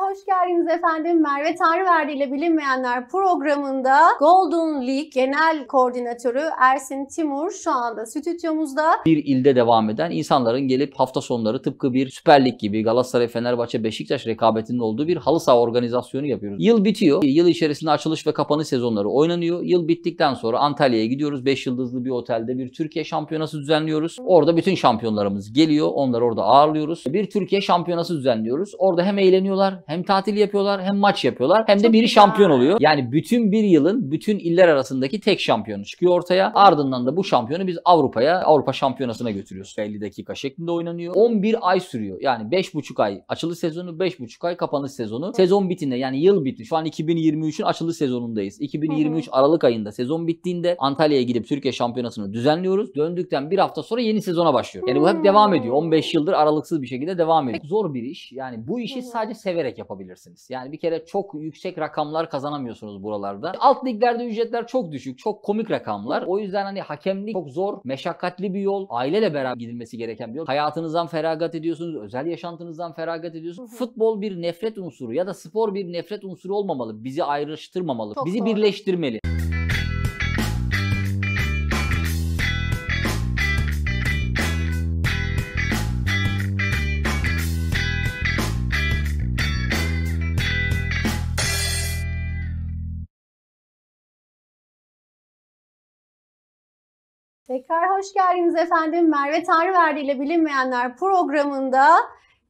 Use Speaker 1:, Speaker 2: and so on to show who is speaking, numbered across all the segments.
Speaker 1: Hoş geldiniz efendim. Merve Tanrıverdi ile Bilinmeyenler programında Golden League Genel Koordinatörü Ersin Timur şu anda stüdyomuzda.
Speaker 2: Bir ilde devam eden insanların gelip hafta sonları tıpkı bir Süper Lig gibi Galatasaray, Fenerbahçe, Beşiktaş rekabetinin olduğu bir halı saha organizasyonu yapıyoruz. Yıl bitiyor. Yıl içerisinde açılış ve kapanış sezonları oynanıyor. Yıl bittikten sonra Antalya'ya gidiyoruz. 5 yıldızlı bir otelde bir Türkiye şampiyonası düzenliyoruz. Orada bütün şampiyonlarımız geliyor. Onları orada ağırlıyoruz. Bir Türkiye şampiyonası düzenliyoruz. Orada hem eğleniyorlar hem tatil yapıyorlar hem maç yapıyorlar hem de biri şampiyon oluyor. Yani bütün bir yılın bütün iller arasındaki tek şampiyonu çıkıyor ortaya. Ardından da bu şampiyonu biz Avrupa'ya Avrupa şampiyonasına götürüyoruz. 50 dakika şeklinde oynanıyor. 11 ay sürüyor. Yani 5,5 ay açılış sezonu 5,5 ay kapanış sezonu. Sezon bitinde yani yıl bitti. Şu an 2023'ün açılış sezonundayız. 2023 Aralık ayında sezon bittiğinde Antalya'ya gidip Türkiye şampiyonasını düzenliyoruz. Döndükten bir hafta sonra yeni sezona başlıyor. Yani bu hep devam ediyor. 15 hmm. yıldır aralıksız bir şekilde devam ediyor. Zor bir iş. Yani bu işi sadece severek düşünerek yapabilirsiniz. Yani bir kere çok yüksek rakamlar kazanamıyorsunuz buralarda. Alt liglerde ücretler çok düşük, çok komik rakamlar. O yüzden hani hakemlik çok zor, meşakkatli bir yol. ailele beraber gidilmesi gereken bir yol. Hayatınızdan feragat ediyorsunuz, özel yaşantınızdan feragat ediyorsunuz. Futbol bir nefret unsuru ya da spor bir nefret unsuru olmamalı. Bizi ayrıştırmamalı, çok bizi doğru. birleştirmeli.
Speaker 1: tekrar hoş geldiniz efendim. Merve Tanrıverdi ile Bilinmeyenler programında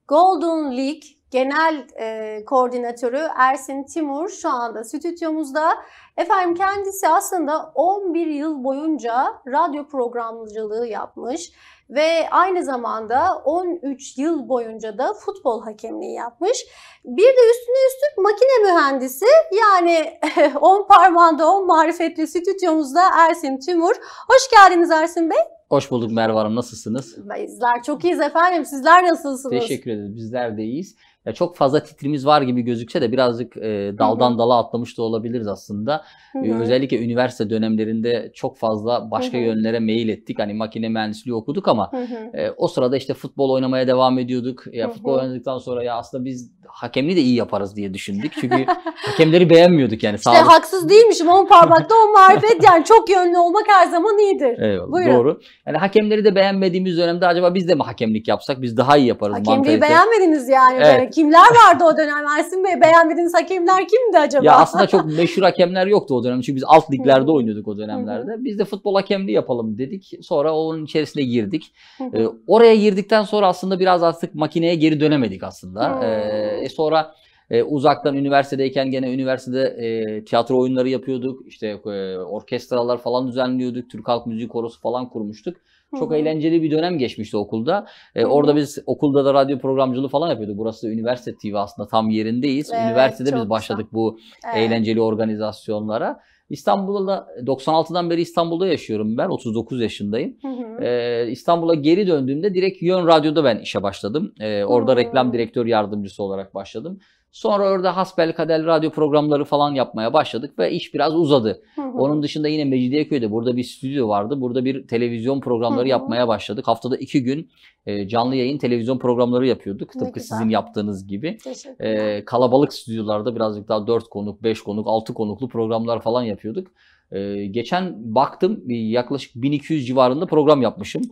Speaker 1: Golden League Genel e, Koordinatörü Ersin Timur şu anda stüdyomuzda. Efendim kendisi aslında 11 yıl boyunca radyo programcılığı yapmış ve aynı zamanda 13 yıl boyunca da futbol hakemliği yapmış. Bir de üstüne üstlük makine mühendisi yani 10 parmağında 10 marifetli stüdyomuzda Ersin Timur. Hoş geldiniz Ersin Bey.
Speaker 2: Hoş bulduk Merve Hanım. Nasılsınız?
Speaker 1: Bizler çok iyiyiz efendim. Sizler nasılsınız? Teşekkür
Speaker 2: ederiz. Bizler de iyiyiz ya çok fazla titrimiz var gibi gözükse de birazcık e, daldan dala atlamış da olabiliriz aslında. Hı-hı. Ee, özellikle üniversite dönemlerinde çok fazla başka Hı-hı. yönlere mail ettik. Hani makine mühendisliği okuduk ama Hı-hı. e, o sırada işte futbol oynamaya devam ediyorduk. Ya Hı-hı. futbol oynadıktan sonra ya aslında biz hakemliği de iyi yaparız diye düşündük. Çünkü hakemleri beğenmiyorduk yani. İşte sağlık...
Speaker 1: haksız değilmişim. On parmakta on marifet yani çok yönlü olmak her zaman iyidir. Eyvallah. Buyurun. Doğru.
Speaker 2: Yani hakemleri de beğenmediğimiz dönemde acaba biz de mi hakemlik yapsak biz daha iyi yaparız Hakemliği mantalitesi.
Speaker 1: beğenmediniz yani evet, Kimler vardı o dönem Ersin Bey? Beğenmediğiniz hakemler kimdi acaba? Ya aslında çok
Speaker 2: meşhur hakemler yoktu o dönem. Çünkü biz alt liglerde oynuyorduk o dönemlerde. Biz de futbol hakemliği yapalım dedik. Sonra onun içerisine girdik. ee, oraya girdikten sonra aslında biraz artık makineye geri dönemedik aslında. ee, e, sonra e, uzaktan üniversitedeyken gene üniversitede e, tiyatro oyunları yapıyorduk. İşte e, orkestralar falan düzenliyorduk. Türk Halk Müziği Korosu falan kurmuştuk. Çok Hı-hı. eğlenceli bir dönem geçmişti okulda. Ee, orada biz okulda da radyo programcılığı falan yapıyorduk. Burası üniversite TV aslında tam yerindeyiz. Evet, Üniversitede biz başladık da. bu evet. eğlenceli organizasyonlara. İstanbul'da 96'dan beri İstanbul'da yaşıyorum ben. 39 yaşındayım. Ee, İstanbul'a geri döndüğümde direkt Yön Radyo'da ben işe başladım. Ee, orada hı. reklam direktör yardımcısı olarak başladım. Sonra orada hasbel kadel radyo programları falan yapmaya başladık ve iş biraz uzadı. Hı hı. Onun dışında yine Mecidiyeköy'de burada bir stüdyo vardı. Burada bir televizyon programları hı hı. yapmaya başladık. Haftada iki gün e, canlı yayın televizyon programları yapıyorduk. Ne Tıpkı güzel. sizin yaptığınız gibi. E, kalabalık stüdyolarda birazcık daha dört konuk, beş konuk, altı konuklu programlar falan yapıyorduk. Ee, geçen baktım yaklaşık 1200 civarında program yapmışım.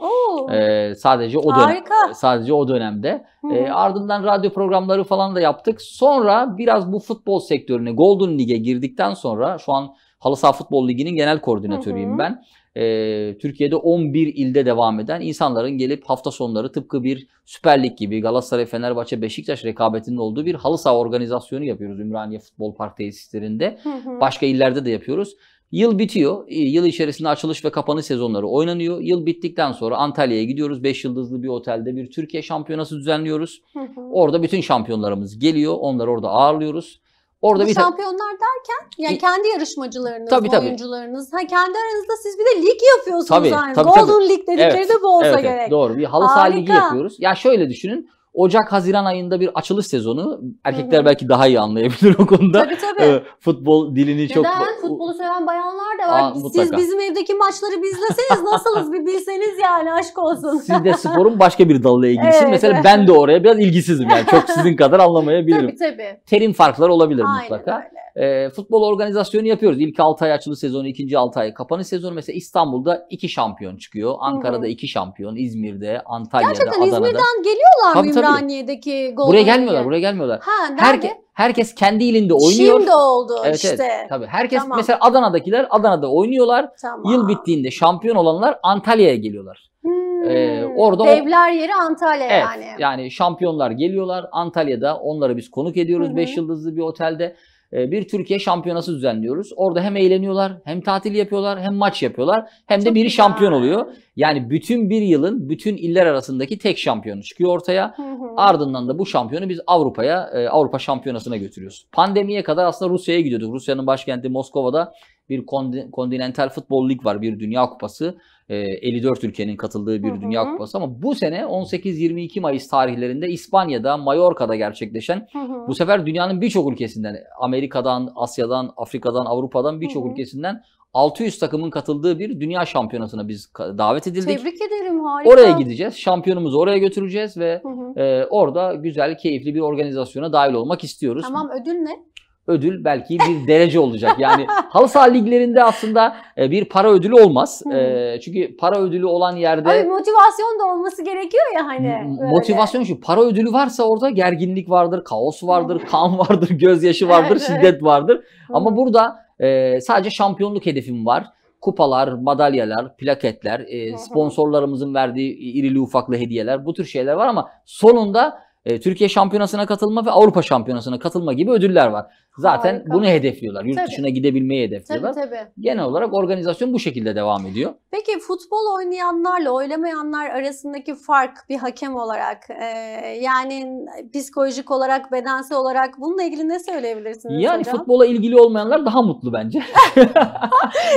Speaker 2: Ee, sadece o dönem. Harika. Sadece o dönemde. Ee, ardından radyo programları falan da yaptık. Sonra biraz bu futbol sektörüne Golden Lig'e girdikten sonra şu an Halı Saha Futbol Ligi'nin genel koordinatörüyüm ben. Ee, Türkiye'de 11 ilde devam eden insanların gelip hafta sonları tıpkı bir Süper Lig gibi Galatasaray, Fenerbahçe, Beşiktaş rekabetinin olduğu bir halı saha organizasyonu yapıyoruz Ümraniye Futbol Park tesislerinde. Başka illerde de yapıyoruz. Yıl bitiyor. Ee, yıl içerisinde açılış ve kapanış sezonları oynanıyor. Yıl bittikten sonra Antalya'ya gidiyoruz. 5 yıldızlı bir otelde bir Türkiye şampiyonası düzenliyoruz. Orada bütün şampiyonlarımız geliyor. Onları orada ağırlıyoruz. Orada Bu bir
Speaker 1: şampiyonlar derken yani e, kendi yarışmacılarınız, tabii, tabii. oyuncularınız. Ha kendi aranızda siz bir de lig yapıyorsunuz tabii, aynı. Tabii, Golden tabii. League dedikleri evet, de bu olsa evet, gerek.
Speaker 2: doğru. Bir halı saha ligi yapıyoruz. Ya şöyle düşünün. Ocak-Haziran ayında bir açılış sezonu. Erkekler belki daha iyi anlayabilir o konuda. Tabii tabii. E, futbol dilini Neden? çok... Neden?
Speaker 1: Futbolu seven bayanlar da var. Aa, Siz bizim evdeki maçları bir izleseniz nasılız bir bilseniz yani aşk olsun. Siz de sporun
Speaker 2: başka bir dalıyla ilgilisiniz. Evet, Mesela ben de oraya biraz ilgisizim yani. Çok sizin kadar anlamayabilirim. Tabii tabii. Terim farkları olabilir Aynen mutlaka. Öyle e, futbol organizasyonu yapıyoruz. İlk 6 ay açılı sezonu, ikinci 6 ay kapanış sezonu. Mesela İstanbul'da iki şampiyon çıkıyor. Ankara'da iki şampiyon. İzmir'de, Antalya'da, Gerçekten Adana'da. İzmir'den
Speaker 1: geliyorlar tabii, mı İmraniye'deki golden Buraya gelmiyorlar,
Speaker 2: buraya gelmiyorlar. Ha, Herke, herkes kendi ilinde oynuyor. Şimdi oldu evet, işte. Evet, tabii. Herkes tamam. mesela Adana'dakiler Adana'da
Speaker 1: oynuyorlar. Tamam.
Speaker 2: Yıl bittiğinde şampiyon olanlar Antalya'ya geliyorlar. Hmm. ee, orada devler
Speaker 1: o... yeri Antalya evet, yani.
Speaker 2: Yani şampiyonlar geliyorlar Antalya'da onları biz konuk ediyoruz 5 yıldızlı bir otelde. Ee, bir Türkiye şampiyonası düzenliyoruz. Orada hem eğleniyorlar, hem tatil yapıyorlar, hem maç yapıyorlar, hem de biri şampiyon oluyor. Yani bütün bir yılın bütün iller arasındaki tek şampiyonu çıkıyor ortaya. Ardından da bu şampiyonu biz Avrupa'ya, e, Avrupa Şampiyonası'na götürüyoruz. Pandemiye kadar aslında Rusya'ya gidiyorduk. Rusya'nın başkenti Moskova'da bir kontinental futbol lig var, bir dünya kupası. 54 ee, ülkenin katıldığı bir hı hı. dünya kupası ama bu sene 18-22 Mayıs tarihlerinde İspanya'da, Mallorca'da gerçekleşen hı hı. bu sefer dünyanın birçok ülkesinden, Amerika'dan, Asya'dan, Afrika'dan, Avrupa'dan birçok ülkesinden 600 takımın katıldığı bir dünya şampiyonasına biz davet edildik.
Speaker 1: Tebrik ederim harika. Oraya
Speaker 2: gideceğiz. Şampiyonumuzu oraya götüreceğiz ve hı hı. E, orada güzel, keyifli bir organizasyona dahil olmak istiyoruz. Tamam ödül ne? ödül belki bir derece olacak. Yani halı saha liglerinde aslında e, bir para ödülü olmaz. E, çünkü para ödülü olan yerde... Abi
Speaker 1: motivasyon da olması gerekiyor ya hani. Böyle. Motivasyon
Speaker 2: şu para ödülü varsa orada gerginlik vardır, kaos vardır, kan vardır, gözyaşı vardır, evet, şiddet vardır. Ama burada e, sadece şampiyonluk hedefim var kupalar, madalyalar, plaketler, sponsorlarımızın verdiği irili ufaklı hediyeler bu tür şeyler var ama sonunda Türkiye Şampiyonası'na katılma ve Avrupa Şampiyonası'na katılma gibi ödüller var. Zaten Harika. bunu hedefliyorlar. Yurt tabii. dışına gidebilmeyi hedefliyorlar. Tabii, tabii. Genel olarak organizasyon bu şekilde devam ediyor.
Speaker 1: Peki futbol oynayanlarla oynamayanlar arasındaki fark bir hakem olarak e, yani psikolojik olarak, bedensel olarak bununla ilgili ne söyleyebilirsiniz yani hocam? futbola
Speaker 2: ilgili olmayanlar daha mutlu bence.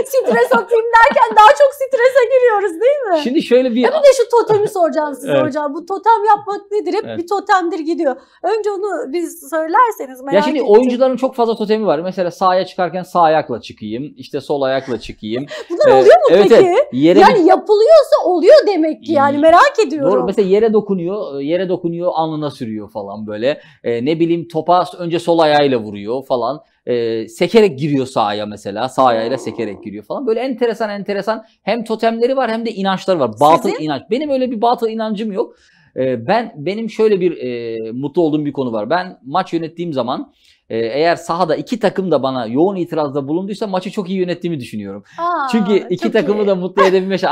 Speaker 1: stres atayım derken daha çok strese giriyoruz değil mi? Şimdi şöyle bir... Hem de şu totemi soracağım size evet. hocam. Bu totem yapmak nedir? Hep evet. bir totemdir gidiyor. Önce onu biz söylerseniz merak Ya şimdi ettim. oyuncuların
Speaker 2: çok çok fazla totemi var. Mesela sağa çıkarken sağ ayakla çıkayım. işte sol ayakla çıkayım. Bunlar ee, oluyor mu ee, evet, peki? Evet, yere... Yani
Speaker 1: yapılıyorsa oluyor demek ki yani merak ediyorum. Doğru.
Speaker 2: Mesela yere dokunuyor. Yere dokunuyor alnına sürüyor falan böyle. Ee, ne bileyim topa önce sol ayağıyla vuruyor falan e, sekerek giriyor sahaya mesela. Sağ ayağıyla sekerek giriyor falan. Böyle enteresan enteresan hem totemleri var hem de inançları var. Batıl Sizin? inanç. Benim öyle bir batıl inancım yok. E, ben benim şöyle bir e, mutlu olduğum bir konu var. Ben maç yönettiğim zaman e, eğer sahada iki takım da bana yoğun itirazda bulunduysa maçı çok iyi yönettiğimi düşünüyorum. Aa, Çünkü iki takımı iyi. da mutlu edebilme şey.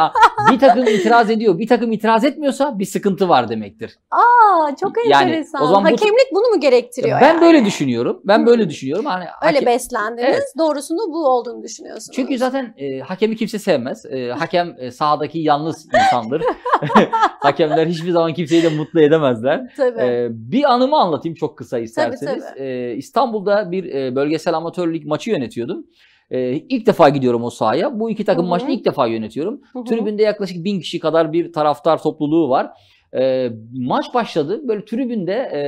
Speaker 2: bir takım itiraz ediyor, bir takım itiraz etmiyorsa bir sıkıntı var demektir.
Speaker 1: Aa çok yani, enteresan. O zaman Hakemlik bunu mu gerektiriyor? Ben yani?
Speaker 2: böyle düşünüyorum. Ben böyle düşünüyorum.
Speaker 1: Hani Öyle hakem, beslendiniz. Evet. Doğrusunu bu olduğunu düşünüyorsunuz. Çünkü zaten e,
Speaker 2: hakemi kimse sevmez. E, hakem e, sahadaki yalnız insandır. Hakemler hiçbir zaman kimseyi de mutlu edemezler. Tabii. E, bir anımı anlatayım çok kısa isterseniz. Tabii, tabii. E, İstanbul İstanbul'da bir e, bölgesel amatör lig maçı yönetiyordum. Ee, ilk defa gidiyorum o sahaya. Bu iki takım Hı-hı. maçını ilk defa yönetiyorum. Hı-hı. Tribünde yaklaşık bin kişi kadar bir taraftar topluluğu var. Ee, maç başladı. Böyle tribünde e,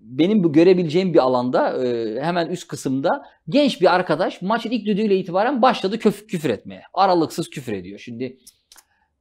Speaker 2: benim bu görebileceğim bir alanda e, hemen üst kısımda genç bir arkadaş maçın ilk düdüğüyle itibaren başladı köf- küfür etmeye. Aralıksız küfür ediyor. Şimdi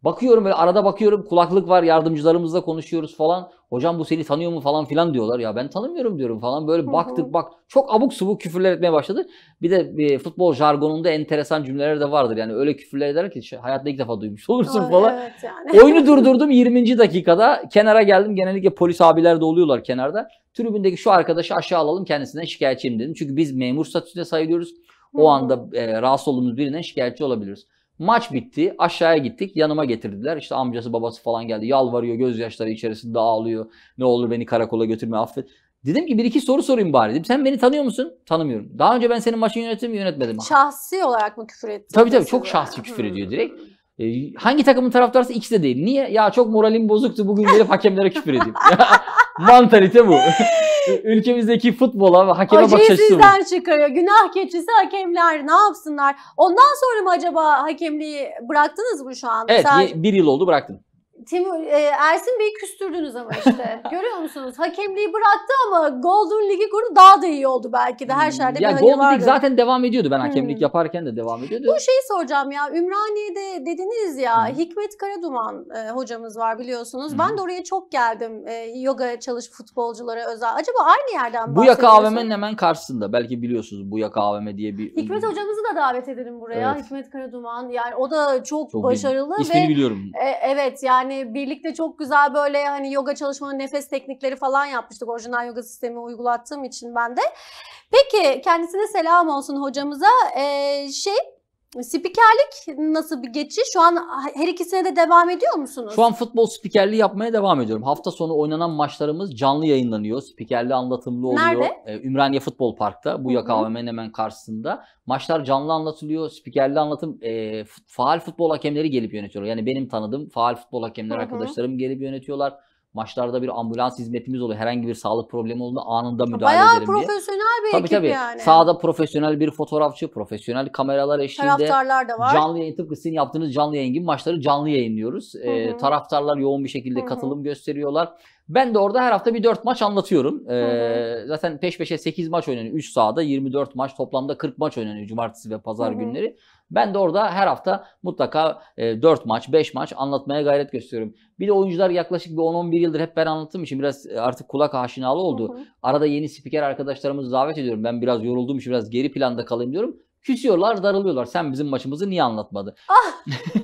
Speaker 2: bakıyorum böyle arada bakıyorum kulaklık var yardımcılarımızla konuşuyoruz falan. Hocam bu seni tanıyor mu falan filan diyorlar. Ya ben tanımıyorum diyorum falan. Böyle baktık bak çok abuk subuk küfürler etmeye başladı. Bir de e, futbol jargonunda enteresan cümleler de vardır. Yani öyle küfürler eder ki hayatta ilk defa duymuş olursun Öyle, falan. Evet
Speaker 1: yani. Oyunu durdurdum
Speaker 2: 20. dakikada. Kenara geldim. Genellikle polis abiler de oluyorlar kenarda. Tribündeki şu arkadaşı aşağı alalım kendisine şikayetçiyim dedim. Çünkü biz memur statüsüne sayılıyoruz. O anda e, rahatsız olduğumuz birine şikayetçi olabiliriz. Maç bitti. Aşağıya gittik. Yanıma getirdiler. İşte amcası babası falan geldi. Yalvarıyor. Gözyaşları içerisinde ağlıyor. Ne olur beni karakola götürme affet. Dedim ki bir iki soru sorayım bari. Dedim sen beni tanıyor musun? Tanımıyorum. Daha önce ben senin maçını yönettim mi yönetmedim mi?
Speaker 1: Şahsi olarak mı küfür etti? Tabii
Speaker 2: tabii çok şahsi küfür hmm. ediyor direkt. Ee, hangi takımın taraftarsa ikisi de değil. Niye? Ya çok moralim bozuktu bugün gelip hakemlere küfür edeyim. Mantalite bu. Ülkemizdeki futbola ve hakeme Acıyı bakış açısı bu. sizden
Speaker 1: çıkarıyor. Günah keçisi hakemler ne yapsınlar? Ondan sonra mı acaba hakemliği bıraktınız mı şu an? Evet Sen-
Speaker 2: bir yıl oldu bıraktım.
Speaker 1: Timur e, Ersin Bey'i küstürdünüz ama işte. Görüyor musunuz? Hakemliği bıraktı ama Golden League'i kurdu daha da iyi oldu belki de. Her hmm, şerde ya bir Golden League zaten
Speaker 2: devam ediyordu. Ben hakemlik hmm. yaparken de devam ediyordu.
Speaker 1: Bu şeyi soracağım ya. Ümraniye'de dediniz ya hmm. Hikmet Karaduman e, hocamız var biliyorsunuz. Hmm. Ben de oraya çok geldim. E, yoga çalış futbolculara özel. Acaba aynı yerden Bu yaka AVM'nin
Speaker 2: hemen karşısında. Belki biliyorsunuz bu yaka AVM diye bir...
Speaker 1: Hikmet hocamızı da davet edelim buraya. Evet. Hikmet Karaduman. Yani o da çok, çok başarılı. Bil... İsmini ve, biliyorum. E, evet yani yani birlikte çok güzel böyle hani yoga çalışmanın nefes teknikleri falan yapmıştık. Orijinal yoga sistemi uygulattığım için ben de. Peki kendisine selam olsun hocamıza. Ee, şey Spikerlik nasıl bir geçiş? Şu an her ikisine de devam ediyor musunuz? Şu an
Speaker 2: futbol spikerliği yapmaya devam ediyorum. Hafta sonu oynanan maçlarımız canlı yayınlanıyor. Spikerli anlatımlı oluyor. Nerede? Ee, Ümraniye Futbol Park'ta. Bu YKVM'nin hemen karşısında. Maçlar canlı anlatılıyor. Spikerli anlatım e, faal futbol hakemleri gelip yönetiyor. Yani benim tanıdığım faal futbol hakemleri arkadaşlarım gelip yönetiyorlar maçlarda bir ambulans hizmetimiz oluyor. Herhangi bir sağlık problemi olduğunda anında müdahale Bayağı edelim diye. Bayağı
Speaker 1: profesyonel bir tabii, ekip tabii. yani. Sahada
Speaker 2: profesyonel bir fotoğrafçı, profesyonel kameralar eşliğinde. Taraftarlar da var. Canlı yayın tıpkı sizin yaptığınız canlı yayın gibi maçları canlı yayınlıyoruz. Hı hı. Ee, taraftarlar yoğun bir şekilde hı hı. katılım gösteriyorlar. Ben de orada her hafta bir 4 maç anlatıyorum. Ee, hı hı. Zaten peş peşe 8 maç oynanıyor. 3 sahada 24 maç toplamda 40 maç oynanıyor cumartesi ve pazar hı hı. günleri. Ben de orada her hafta mutlaka 4 e, maç, 5 maç anlatmaya gayret gösteriyorum. Bir de oyuncular yaklaşık bir 10-11 yıldır hep ben anlattığım için biraz e, artık kulak aşinalı oldu. Hı hı. Arada yeni spiker arkadaşlarımızı davet ediyorum. Ben biraz yoruldum, için biraz geri planda kalayım diyorum. Küsüyorlar, darılıyorlar. Sen bizim maçımızı niye anlatmadı? Ah.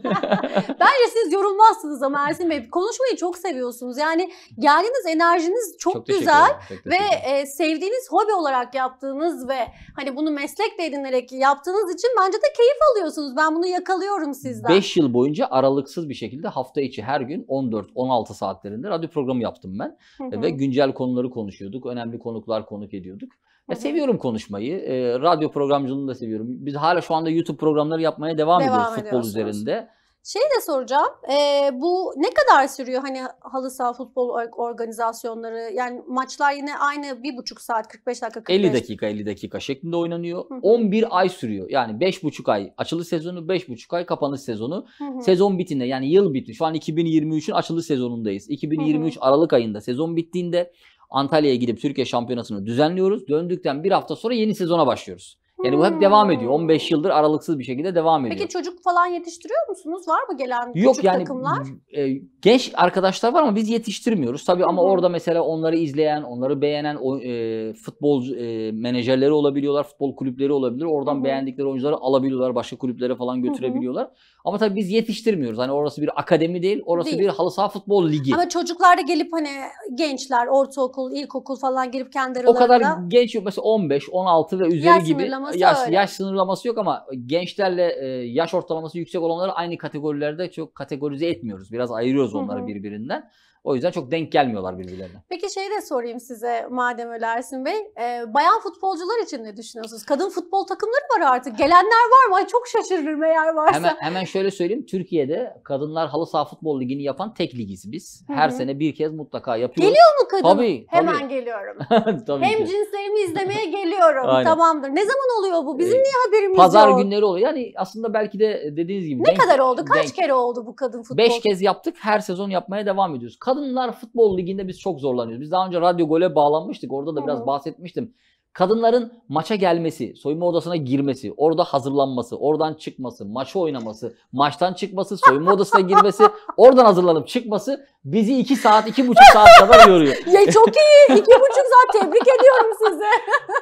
Speaker 1: Bence siz yorulmazsınız ama Ersin Bey. Konuşmayı çok seviyorsunuz. Yani geldiğiniz enerjiniz çok, çok güzel ve e, sevdiğiniz hobi olarak yaptığınız ve hani bunu meslek de edinerek yaptığınız için bence de keyif alıyorsunuz. Ben bunu yakalıyorum sizden. 5
Speaker 2: yıl boyunca aralıksız bir şekilde hafta içi her gün 14-16 saatlerinde radyo programı yaptım ben. Ve güncel konuları konuşuyorduk. Önemli konuklar konuk ediyorduk. Ya seviyorum konuşmayı. E, radyo programcılığını da seviyorum. Biz hala şu anda YouTube programları yapmaya devam, devam ediyoruz futbol üzerinde.
Speaker 1: Şey de soracağım. E, bu ne kadar sürüyor hani halı saha futbol organizasyonları? Yani maçlar yine aynı bir buçuk saat 45 dakika 45. 50 dakika
Speaker 2: 50 dakika şeklinde oynanıyor. Hı hı. 11 ay sürüyor. Yani beş buçuk ay açılış sezonu beş buçuk ay kapanış sezonu. Hı hı. Sezon bitinde yani yıl bitti. Şu an 2023'ün açılış sezonundayız. 2023 hı hı. Aralık ayında sezon bittiğinde Antalya'ya gidip Türkiye şampiyonasını düzenliyoruz. Döndükten bir hafta sonra yeni sezona başlıyoruz. Yani bu hep hmm. devam ediyor. 15 yıldır aralıksız bir şekilde devam ediyor. Peki
Speaker 1: çocuk falan yetiştiriyor musunuz? Var mı gelen Yok, küçük yani, takımlar?
Speaker 2: E, genç arkadaşlar var ama biz yetiştirmiyoruz. Tabii ama hı orada mesela onları izleyen, onları beğenen o, e, futbol e, menajerleri olabiliyorlar, futbol kulüpleri olabilir. Oradan hı beğendikleri oyuncuları alabiliyorlar, başka kulüplere falan götürebiliyorlar. hı Ama tabii biz yetiştirmiyoruz. Hani orası bir akademi değil, orası değil. bir halı saha futbol ligi. Ama
Speaker 1: çocuklar da gelip hani gençler, ortaokul, ilkokul falan gelip kendi aralarında... O kadar
Speaker 2: genç yok. Mesela 15, 16 ve üzeri Yer gibi. Sınırlama sınırlaması yaş, öyle. Yaş sınırlaması yok ama gençlerle e, yaş ortalaması yüksek olanları aynı kategorilerde çok kategorize etmiyoruz. Biraz ayırıyoruz onları Hı-hı. birbirinden. O yüzden çok denk gelmiyorlar birbirlerine.
Speaker 1: Peki şey de sorayım size madem ölersin Bey. E, bayan futbolcular için ne düşünüyorsunuz? Kadın futbol takımları var artık. Gelenler var mı? Ay çok şaşırırım eğer varsa. Hemen,
Speaker 2: hemen şöyle söyleyeyim. Türkiye'de kadınlar halı saha futbol ligini yapan tek ligiz biz. Hı-hı. Her sene bir kez mutlaka yapıyoruz. Geliyor mu kadın? Tabii. tabii. Hemen geliyorum. tabii Hem ki.
Speaker 1: cinslerimi izlemeye geliyorum. Aynen. Tamamdır. Ne zaman oluyor bu? Bizim ee, niye haberimiz pazar yok? Pazar
Speaker 2: günleri oluyor. Yani aslında belki de e, dediğiniz gibi. Ne denk, kadar oldu? Kaç denk. kere
Speaker 1: oldu bu kadın futbol? Beş kez
Speaker 2: yaptık. Her sezon yapmaya devam ediyoruz. Kadınlar futbol liginde biz çok zorlanıyoruz. Biz daha önce radyo gole bağlanmıştık. Orada da biraz Hı-hı. bahsetmiştim. Kadınların maça gelmesi, soyunma odasına girmesi, orada hazırlanması, oradan çıkması, maçı oynaması, maçtan çıkması, soyunma odasına girmesi, oradan hazırlanıp çıkması bizi 2 saat, 2,5 saat kadar yoruyor. ya çok
Speaker 1: iyi. 2,5 saat tebrik ediyorum sizi.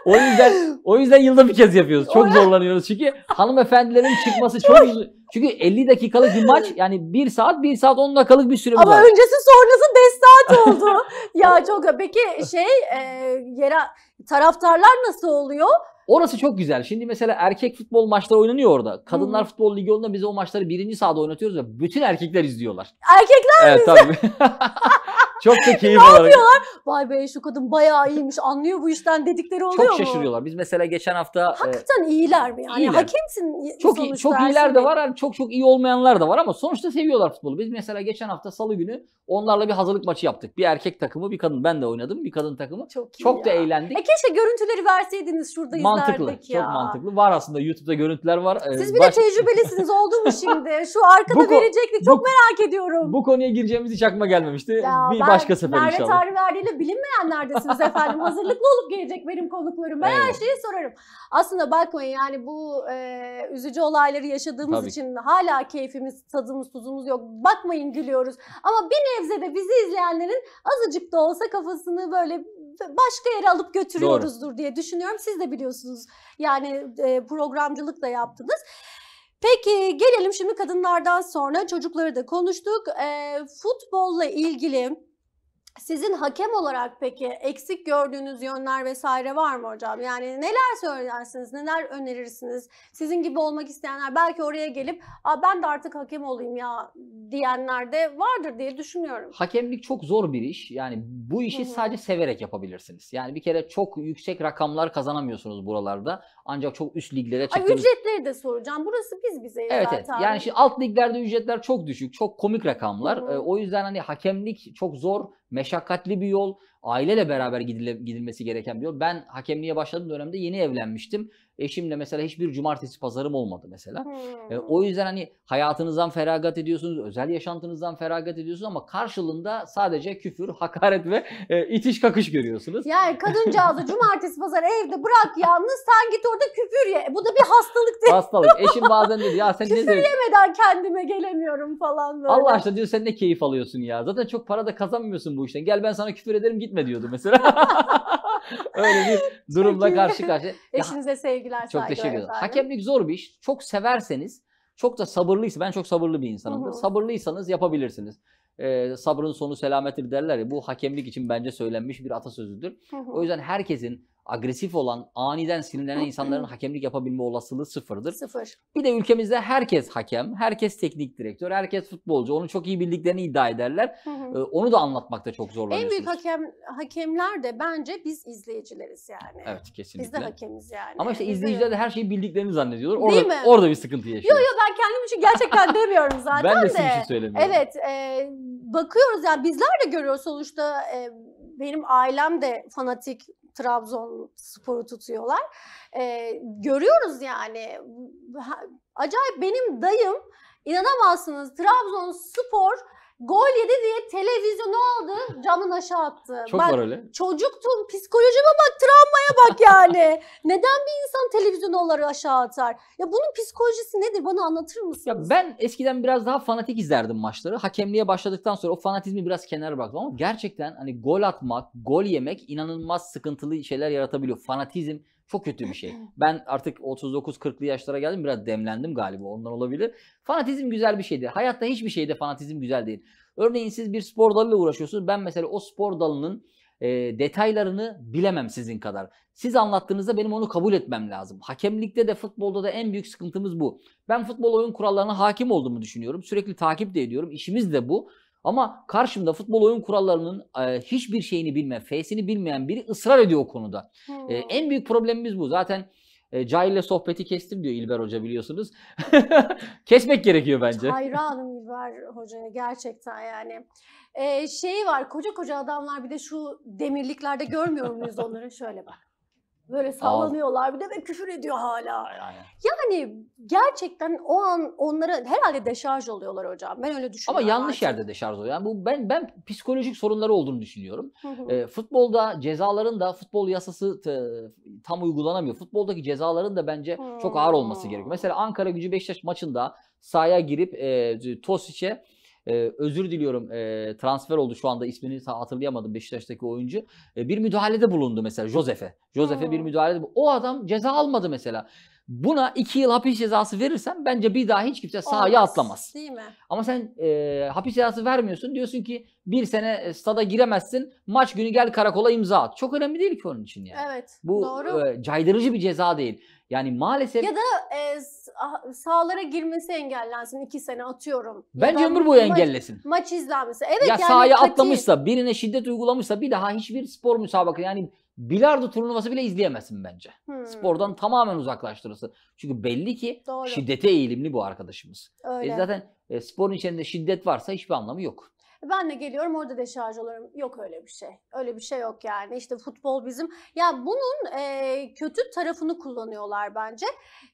Speaker 2: o yüzden o yüzden yılda bir kez yapıyoruz. Çok zorlanıyoruz çünkü hanımefendilerin çıkması çok çünkü 50 dakikalık bir maç yani 1 saat 1 saat 10 dakikalık bir süremiz Ama var. öncesi
Speaker 1: sonrası 5 saat oldu. ya çok peki şey e, yere taraftarlar nasıl oluyor?
Speaker 2: Orası çok güzel. Şimdi mesela erkek futbol maçları oynanıyor orada. Kadınlar hmm. futbol ligi olduğunda biz o maçları birinci sahada oynatıyoruz ve bütün erkekler izliyorlar.
Speaker 1: Erkekler evet, mi?
Speaker 2: Evet tabii. Çok da keyif ne olarak. Ne yapıyorlar?
Speaker 1: Vay be şu kadın bayağı iyiymiş anlıyor bu işten dedikleri oluyor mu? Çok şaşırıyorlar.
Speaker 2: Biz mesela geçen hafta... E, Hakikaten
Speaker 1: e, iyiler mi? Yani iyiler. hakimsin çok Iyi, çok iyiler de
Speaker 2: var. Yani çok çok iyi olmayanlar da var ama sonuçta seviyorlar futbolu. Biz mesela geçen hafta salı günü onlarla bir hazırlık maçı yaptık. Bir erkek takımı bir kadın. Ben de oynadım. Bir kadın takımı. Çok, çok da eğlendik.
Speaker 1: E keşke görüntüleri verseydiniz şuradayız mantıklı. Ya. Çok mantıklı.
Speaker 2: Var aslında YouTube'da görüntüler var. Ee, Siz bir Baş... de
Speaker 1: tecrübelisiniz oldu mu şimdi? Şu arkada bu, verecektik. Çok bu, merak ediyorum.
Speaker 2: Bu konuya gireceğimiz hiç aklıma gelmemişti. Ya, bir ben, başka sefer Merve inşallah.
Speaker 1: Merve Tarverli bilinmeyenlerdesiniz efendim. Hazırlıklı olup gelecek benim konuklarım. Ben her şeyi sorarım. Aslında bakmayın yani bu e, üzücü olayları yaşadığımız Tabii. için hala keyfimiz, tadımız, tuzumuz yok. Bakmayın gülüyoruz. Ama bir nebze de bizi izleyenlerin azıcık da olsa kafasını böyle başka yere alıp götürüyoruzdur Doğru. diye düşünüyorum. Siz de biliyorsunuz yani e, programcılık da yaptınız. Peki gelelim şimdi kadınlardan sonra çocukları da konuştuk. E, futbolla ilgili sizin hakem olarak peki eksik gördüğünüz yönler vesaire var mı hocam? Yani neler söylersiniz, neler önerirsiniz? Sizin gibi olmak isteyenler belki oraya gelip Aa, ben de artık hakem olayım ya diyenler de vardır diye düşünüyorum.
Speaker 2: Hakemlik çok zor bir iş. Yani bu işi Hı-hı. sadece severek yapabilirsiniz. Yani bir kere çok yüksek rakamlar kazanamıyorsunuz buralarda. Ancak çok üst liglere çıktığınız... Ay,
Speaker 1: ücretleri de soracağım. Burası biz bize evet, zaten. Evet. Yani şimdi
Speaker 2: alt liglerde ücretler çok düşük. Çok komik rakamlar. Hı-hı. Ee, o yüzden hani hakemlik çok zor meşakkatli bir yol aileyle beraber gidile, gidilmesi gereken bir yol. Ben hakemliğe başladığım dönemde yeni evlenmiştim. Eşimle mesela hiçbir cumartesi pazarım olmadı mesela. E, hmm. E, o yüzden hani hayatınızdan feragat ediyorsunuz, özel yaşantınızdan feragat ediyorsunuz ama karşılığında sadece küfür, hakaret ve e, itiş kakış görüyorsunuz.
Speaker 1: Yani kadıncağızı cumartesi pazar evde bırak yalnız sen git orada küfür ye. E, bu da bir hastalık değil.
Speaker 2: Hastalık. Eşim bazen dedi ya sen ne Küfür
Speaker 1: yemeden kendime gelemiyorum falan böyle. Allah aşkına
Speaker 2: diyor sen ne keyif alıyorsun ya. Zaten çok para da kazanmıyorsun bu işten. Gel ben sana küfür ederim git gitme diyordu mesela. Öyle bir durumla karşı karşıya. Eşinize
Speaker 1: sevgiler Çok teşekkür ederim.
Speaker 2: Hakemlik zor bir iş. Çok severseniz, çok da sabırlıysa, ben çok sabırlı bir insanımdır. Hı-hı. Sabırlıysanız yapabilirsiniz ee, sabrın sonu selamettir derler ya. Bu hakemlik için bence söylenmiş bir atasözüdür. Hı hı. O yüzden herkesin agresif olan, aniden sinirlenen insanların hakemlik yapabilme olasılığı sıfırdır. Sıfır. Bir de ülkemizde herkes hakem, herkes teknik direktör, herkes futbolcu. Onu çok iyi bildiklerini iddia ederler. Hı hı. Ee, onu da anlatmakta çok zorlanıyorsunuz. En büyük
Speaker 1: hakem hakemler de bence biz izleyicileriz yani.
Speaker 2: Evet kesinlikle. Biz de hakemiz
Speaker 1: yani. Ama işte izleyiciler de
Speaker 2: her şeyi bildiklerini zannediyorlar. Orada, Değil mi? Orada bir sıkıntı yaşıyoruz. Yok
Speaker 1: yok ben kendim için gerçekten demiyorum zaten ben de. Ben de sizin için söylemiyorum. Evet e, bakıyoruz yani bizler de görüyoruz sonuçta e, benim ailem de fanatik Trabzon sporu tutuyorlar. E, görüyoruz yani. Acayip benim dayım inanamazsınız Trabzon spor Gol yedi diye televizyonu aldı, camın aşağı attı. Çok bak, var öyle. Çocuktun, psikolojime bak, travmaya bak yani. Neden bir insan televizyonu aşağı atar? Ya bunun psikolojisi nedir? Bana anlatır mısın? Ya
Speaker 2: ben eskiden biraz daha fanatik izlerdim maçları. Hakemliğe başladıktan sonra o fanatizmi biraz kenara bıraktım ama gerçekten hani gol atmak, gol yemek inanılmaz sıkıntılı şeyler yaratabiliyor. Fanatizm çok kötü bir şey. Ben artık 39-40'lı yaşlara geldim biraz demlendim galiba ondan olabilir. Fanatizm güzel bir şeydir. Hayatta hiçbir şeyde fanatizm güzel değil. Örneğin siz bir spor dalıyla uğraşıyorsunuz. Ben mesela o spor dalının e, detaylarını bilemem sizin kadar. Siz anlattığınızda benim onu kabul etmem lazım. Hakemlikte de futbolda da en büyük sıkıntımız bu. Ben futbol oyun kurallarına hakim olduğumu düşünüyorum. Sürekli takip de ediyorum. İşimiz de bu. Ama karşımda futbol oyun kurallarının e, hiçbir şeyini bilme, F'sini bilmeyen biri ısrar ediyor o konuda. E, hmm. en büyük problemimiz bu. Zaten e, ile sohbeti kestim diyor İlber Hoca biliyorsunuz. Kesmek gerekiyor bence.
Speaker 1: Hayranım İlber Hoca'ya gerçekten yani. Ee, şey var koca koca adamlar bir de şu demirliklerde görmüyor muyuz onları? Şöyle bak. Böyle sallanıyorlar bir de ve küfür ediyor hala. Yani. yani gerçekten o an onlara herhalde deşarj oluyorlar hocam. Ben öyle düşünüyorum. Ama yanlış artık.
Speaker 2: yerde deşarj oluyor. Yani bu ben ben psikolojik sorunları olduğunu düşünüyorum. E, futbolda cezaların da futbol yasası tam uygulanamıyor. Futboldaki cezaların da bence çok ağır olması gerekiyor. Mesela Ankara Gücü Beşiktaş maçında sahaya girip e, Tosic'e e, özür diliyorum e, transfer oldu şu anda ismini hatırlayamadım Beşiktaş'taki oyuncu. E, bir müdahalede bulundu mesela Josef'e. Josef'e bir müdahalede O adam ceza almadı mesela. Buna iki yıl hapis cezası verirsen bence bir daha hiç kimse sahaya atlamaz. Değil mi? Ama sen e, hapis cezası vermiyorsun. Diyorsun ki bir sene e, stada giremezsin. Maç günü gel karakola imza at. Çok önemli değil ki onun için yani.
Speaker 1: Evet. Bu doğru.
Speaker 2: E, caydırıcı bir ceza değil. Yani maalesef... Ya
Speaker 1: da e, ah, sahalara girmesi engellensin. iki sene atıyorum. Bence ömür boyu engellesin. Maç izlenmesi. Evet ya yani sahaya katı... atlamışsa,
Speaker 2: birine şiddet uygulamışsa bir daha hiçbir spor müsabakası yani bilardo turnuvası bile izleyemezsin bence. Hmm. Spordan tamamen uzaklaştırırsın. Çünkü belli ki Doğru. şiddete eğilimli bu arkadaşımız. E, öyle. E zaten e, sporun içerisinde şiddet varsa hiçbir anlamı yok.
Speaker 1: E, ben de geliyorum orada deşarj olurum. Yok öyle bir şey. Öyle bir şey yok yani. İşte futbol bizim. Ya bunun e, kötü tarafını kullanıyorlar bence.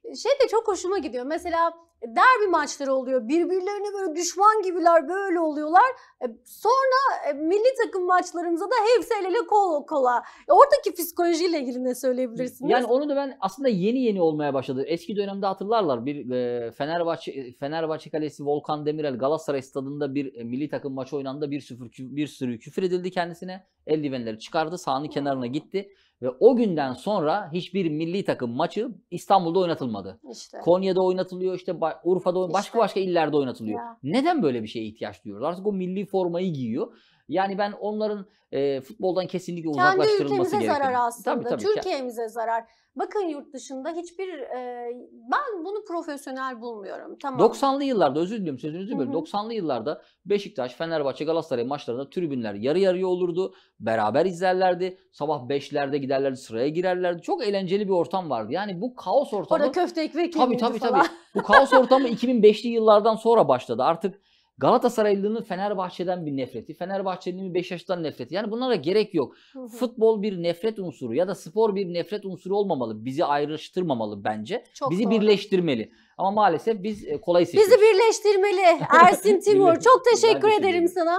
Speaker 1: E, şey de çok hoşuma gidiyor. Mesela e, derbi maçları oluyor. Birbirlerine böyle düşman gibiler böyle oluyorlar. E, sonra e, milli takım maçlarımıza da hepsi el ele kol kola. Oradaki psikolojiyle ilgili ne söyleyebilirsiniz? Yani onu da ben
Speaker 2: aslında yeni yeni olmaya başladı. Eski dönemde hatırlarlar bir Fenerbahçe Fenerbahçe Kalesi Volkan Demirel Galatasaray stadında bir milli takım maçı oynandı. Bir sürü bir sürü küfür edildi kendisine. Eldivenleri çıkardı, sahanın kenarına gitti. Ve o günden sonra hiçbir milli takım maçı İstanbul'da oynatılmadı. İşte. Konya'da oynatılıyor, işte Urfa'da, işte. başka başka illerde oynatılıyor. Ya. Neden böyle bir şeye ihtiyaç duyuyoruz? Artık o milli formayı giyiyor yani ben onların e, futboldan kesinlikle uzaklaştırılması gerekiyor. Kendi ülkemize zarar aslında. Tabii, tabii. Türkiye'mize
Speaker 1: zarar. Bakın yurt dışında hiçbir e, ben bunu profesyonel bulmuyorum. Tamam. 90'lı
Speaker 2: yıllarda özür diliyorum sözünüzü böyle. 90'lı yıllarda Beşiktaş, Fenerbahçe, Galatasaray maçlarında tribünler yarı yarıya olurdu. Beraber izlerlerdi. Sabah 5'lerde giderlerdi, sıraya girerlerdi. Çok eğlenceli bir ortam vardı. Yani bu kaos ortamı Orada
Speaker 1: köfte ekmek tabii, tabii, falan. tabii.
Speaker 2: Bu kaos ortamı 2005'li yıllardan sonra başladı. Artık Galatasaraylı'nın Fenerbahçe'den bir nefreti, Fenerbahçe'nin bir Beşiktaş'tan nefreti. Yani bunlara gerek yok. Futbol bir nefret unsuru ya da spor bir nefret unsuru olmamalı. Bizi ayrıştırmamalı bence. Çok Bizi doğru. birleştirmeli. Ama maalesef biz e, kolay seçiyoruz. Bizi
Speaker 1: birleştirmeli Ersin Timur. Çok teşekkür ben ederim sana.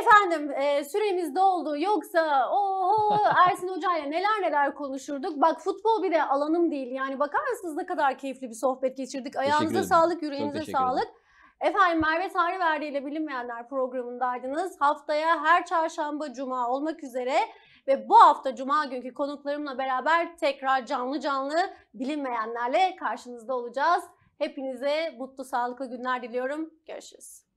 Speaker 1: Efendim e, süremiz doldu yoksa oho Ersin Hoca'yla neler neler konuşurduk. Bak futbol bir de alanım değil yani bakar mısınız ne kadar keyifli bir sohbet geçirdik. Ayağınıza sağlık yüreğinize sağlık. Ederim. Efendim Merve Tanrıverdi ile Bilinmeyenler programındaydınız. Haftaya her çarşamba, cuma olmak üzere ve bu hafta cuma günkü konuklarımla beraber tekrar canlı canlı bilinmeyenlerle karşınızda olacağız. Hepinize mutlu, sağlıklı günler diliyorum. Görüşürüz.